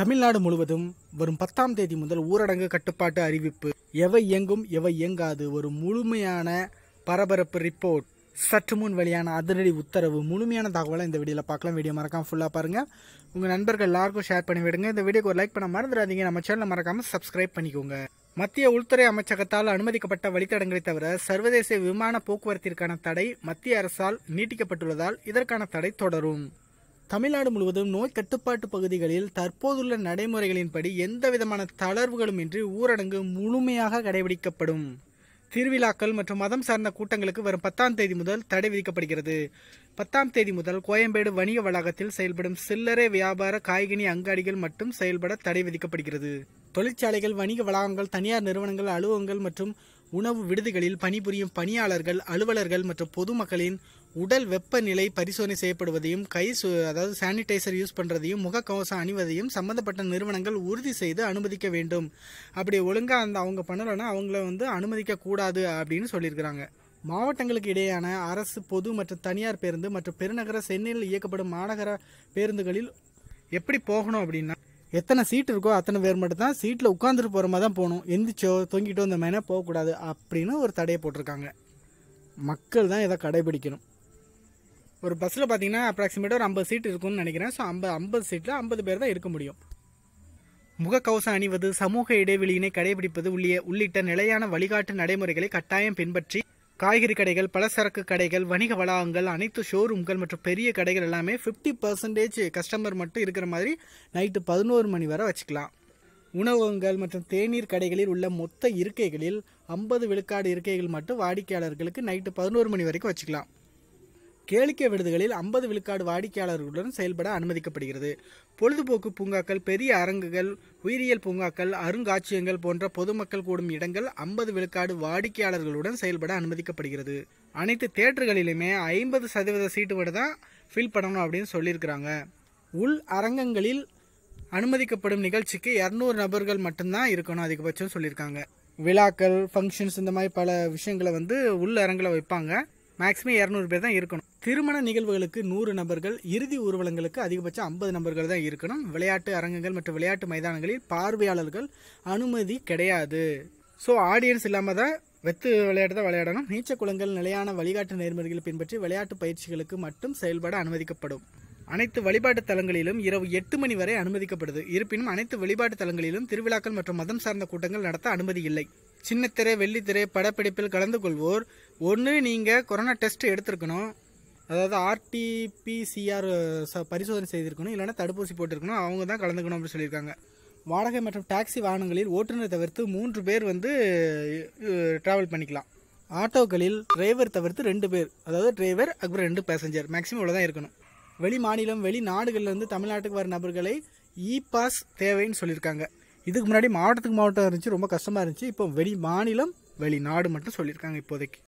தமிழ்நாடு முழுவதும் வரும் பத்தாம் தேதி முதல் ஊரடங்கு கட்டுப்பாட்டு அறிவிப்பு எவை இயங்கும் எவை இயங்காது ஒரு முழுமையான பரபரப்பு ரிப்போர்ட் சற்று முன் வெளியான அதிரடி உத்தரவு முழுமையான தகவலை இந்த வீடியோவில் பார்க்கலாம் வீடியோ மறக்காம ஃபுல்லாக பாருங்கள் உங்கள் நண்பர்கள் எல்லாருக்கும் ஷேர் பண்ணி விடுங்க இந்த வீடியோக்கு ஒரு லைக் பண்ண மறந்துடாதீங்க நம்ம சேனலை மறக்காமல் சப்ஸ்கிரைப் பண்ணிக்கோங்க மத்திய உள்துறை அமைச்சகத்தால் அனுமதிக்கப்பட்ட வழித்தடங்களை தவிர சர்வதேச விமான போக்குவரத்திற்கான தடை மத்திய அரசால் நீட்டிக்கப்பட்டுள்ளதால் இதற்கான தடை தொடரும் தமிழ்நாடு முழுவதும் நோய் கட்டுப்பாட்டு பகுதிகளில் தற்போதுள்ள நடைமுறைகளின்படி எந்த விதமான தளர்வுகளும் இன்றி ஊரடங்கு முழுமையாக கடைபிடிக்கப்படும் திருவிழாக்கள் மற்றும் மதம் சார்ந்த கூட்டங்களுக்கு வரும் பத்தாம் தேதி முதல் தடை விதிக்கப்படுகிறது பத்தாம் தேதி முதல் கோயம்பேடு வணிக வளாகத்தில் செயல்படும் சில்லறை வியாபார காய்கனி அங்காடிகள் மட்டும் செயல்பட தடை விதிக்கப்படுகிறது தொழிற்சாலைகள் வணிக வளாகங்கள் தனியார் நிறுவனங்கள் அலுவலகங்கள் மற்றும் உணவு விடுதிகளில் பணிபுரியும் பணியாளர்கள் அலுவலர்கள் மற்றும் பொதுமக்களின் உடல் வெப்பநிலை பரிசோதனை செய்யப்படுவதையும் கை அதாவது சானிடைசர் யூஸ் பண்ணுறதையும் முகக்கவசம் அணிவதையும் சம்மந்தப்பட்ட நிறுவனங்கள் உறுதி செய்து அனுமதிக்க வேண்டும் அப்படி ஒழுங்காக அந்த அவங்க பண்ணலைன்னா அவங்கள வந்து அனுமதிக்கக்கூடாது அப்படின்னு சொல்லியிருக்கிறாங்க மாவட்டங்களுக்கு இடையேயான அரசு பொது மற்றும் தனியார் பேருந்து மற்றும் பெருநகர சென்னையில் இயக்கப்படும் மாநகர பேருந்துகளில் எப்படி போகணும் அப்படின்னா எத்தனை சீட் இருக்கோ அத்தனை பேர் மட்டும் தான் சீட்டில் உட்காந்துட்டு போகிற மாதிரி தான் போகணும் எந்திரிச்சோ தொங்கிட்டோ இந்த மாதிரினா போகக்கூடாது அப்படின்னு ஒரு தடையை போட்டிருக்காங்க மக்கள் தான் இதை கடைபிடிக்கணும் ஒரு பஸ்ஸில் பார்த்தீங்கன்னா அப்ராக்சிமேட்டாக ஒரு ஐம்பது சீட் இருக்கும்னு நினைக்கிறேன் ஸோ ஐம்பது ஐம்பது சீட்டில் ஐம்பது பேர் தான் இருக்க முடியும் முகக்கவசம் அணிவது சமூக இடைவெளியினை கடைபிடிப்பது உள்ளிய உள்ளிட்ட நிலையான வழிகாட்டு நடைமுறைகளை கட்டாயம் பின்பற்றி காய்கறி கடைகள் பலசரக்கு கடைகள் வணிக வளாகங்கள் அனைத்து ஷோரூம்கள் மற்றும் பெரிய கடைகள் எல்லாமே ஃபிஃப்டி பர்சன்டேஜ் கஸ்டமர் மட்டும் இருக்கிற மாதிரி நைட்டு பதினோரு மணி வரை வச்சுக்கலாம் உணவகங்கள் மற்றும் தேநீர் கடைகளில் உள்ள மொத்த இருக்கைகளில் ஐம்பது விழுக்காடு இருக்கைகள் மட்டும் வாடிக்கையாளர்களுக்கு நைட்டு பதினோரு மணி வரைக்கும் வச்சுக்கலாம் கேளிக்கை விடுதிகளில் ஐம்பது விழுக்காடு வாடிக்கையாளர்களுடன் செயல்பட அனுமதிக்கப்படுகிறது பொழுதுபோக்கு பூங்காக்கள் பெரிய அரங்குகள் உயிரியல் பூங்காக்கள் அருங்காட்சியங்கள் போன்ற பொதுமக்கள் கூடும் இடங்கள் ஐம்பது விழுக்காடு வாடிக்கையாளர்களுடன் செயல்பட அனுமதிக்கப்படுகிறது அனைத்து தேட்டர்களிலுமே ஐம்பது சதவீத சீட்டு விட தான் ஃபில் பண்ணணும் அப்படின்னு சொல்லியிருக்கிறாங்க உள் அரங்கங்களில் அனுமதிக்கப்படும் நிகழ்ச்சிக்கு இரநூறு நபர்கள் மட்டும்தான் இருக்கணும் அதிகபட்சம் சொல்லியிருக்காங்க விழாக்கள் ஃபங்க்ஷன்ஸ் இந்த மாதிரி பல விஷயங்களை வந்து உள் அரங்கில் வைப்பாங்க மேக்ஸிமம் இரநூறு பேர் தான் இருக்கணும் திருமண நிகழ்வுகளுக்கு நூறு நபர்கள் இறுதி ஊர்வலங்களுக்கு அதிகபட்சம் ஐம்பது நபர்கள் தான் இருக்கணும் விளையாட்டு அரங்கங்கள் மற்றும் விளையாட்டு மைதானங்களில் பார்வையாளர்கள் அனுமதி கிடையாது ஸோ ஆடியன்ஸ் இல்லாமல் தான் வெத்து விளையாட்டு தான் விளையாடணும் நீச்சல் குளங்கள் நிலையான வழிகாட்டு நேர்மறைகளை பின்பற்றி விளையாட்டு பயிற்சிகளுக்கு மட்டும் செயல்பட அனுமதிக்கப்படும் அனைத்து வழிபாட்டு தலங்களிலும் இரவு எட்டு மணி வரை அனுமதிக்கப்படுது இருப்பினும் அனைத்து வழிபாட்டு தலங்களிலும் திருவிழாக்கள் மற்றும் மதம் சார்ந்த கூட்டங்கள் நடத்த அனுமதி இல்லை சின்னத்திரை வெள்ளித்திரை படப்பிடிப்பில் கலந்து கொள்வோர் ஒன்று நீங்கள் கொரோனா டெஸ்ட் எடுத்திருக்கணும் அதாவது ஆர்டிபிசிஆர் பரிசோதனை செய்திருக்கணும் இல்லைனா தடுப்பூசி போட்டிருக்கணும் அவங்க தான் கலந்துக்கணும் அப்படின்னு சொல்லியிருக்காங்க வாடகை மற்றும் டாக்ஸி வாகனங்களில் ஓட்டுநரை தவிர்த்து மூன்று பேர் வந்து ட்ராவல் பண்ணிக்கலாம் ஆட்டோக்களில் டிரைவர் தவிர்த்து ரெண்டு பேர் அதாவது டிரைவர் அப்புறம் ரெண்டு பேசஞ்சர் மேக்ஸிமம் இவ்வளோ தான் இருக்கணும் வெளி மாநிலம் வெளி இருந்து தமிழ்நாட்டுக்கு வர நபர்களை இ பாஸ் தேவைன்னு சொல்லியிருக்காங்க இதுக்கு முன்னாடி மாவட்டத்துக்கு மாவட்டம் இருந்துச்சு ரொம்ப கஷ்டமாக இருந்துச்சு இப்போ வெளி மாநிலம் வெளிநாடு மட்டும் சொல்லியிருக்காங்க இப்போதைக்கு